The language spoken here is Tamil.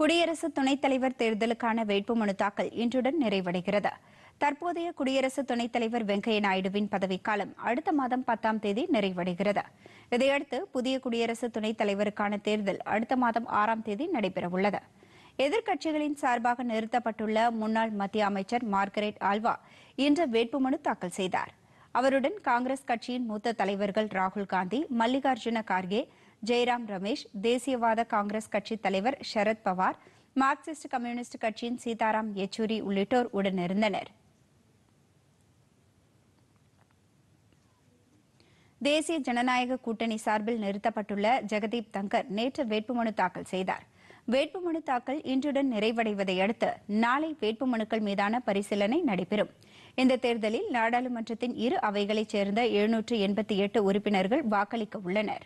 குடியரசு துணைத் தலைவர் தேர்தலுக்கான வேட்புமனு தாக்கல் இன்றுடன் நிறைவடைகிறது தற்போதைய குடியரசு துணைத் தலைவர் வெங்கையா நாயுடுவின் பதவிக்காலம் அடுத்த மாதம் பத்தாம் தேதி நிறைவடைகிறது இதையடுத்து புதிய குடியரசு துணைத் தலைவருக்கான தேர்தல் அடுத்த மாதம் ஆறாம் தேதி நடைபெறவுள்ளது எதிர்க்கட்சிகளின் சார்பாக நிறுத்தப்பட்டுள்ள முன்னாள் மத்திய அமைச்சர் மார்கரெட் ஆல்வா இன்று வேட்புமனு தாக்கல் செய்தார் அவருடன் காங்கிரஸ் கட்சியின் மூத்த தலைவர்கள் ராகுல்காந்தி மல்லிகார்ஜுன கார்கே ஜெயராம் ரமேஷ் தேசியவாத காங்கிரஸ் கட்சி தலைவர் ஷரத் பவார் மார்க்சிஸ்ட் கம்யூனிஸ்ட் கட்சியின் சீதாராம் யெச்சூரி உள்ளிட்டோர் உடனிருந்தனர் தேசிய ஜனநாயக கூட்டணி சார்பில் நிறுத்தப்பட்டுள்ள ஜெகதீப் தங்கர் நேற்று வேட்புமனு தாக்கல் செய்தார் வேட்புமனு தாக்கல் இன்றுடன் நிறைவடைவதை அடுத்து நாளை வேட்புமனுக்கள் மீதான பரிசீலனை நடைபெறும் இந்த தேர்தலில் நாடாளுமன்றத்தின் இரு அவைகளைச் சேர்ந்த எழுநூற்று எண்பத்தி எட்டு உறுப்பினர்கள் வாக்களிக்க உள்ளனா்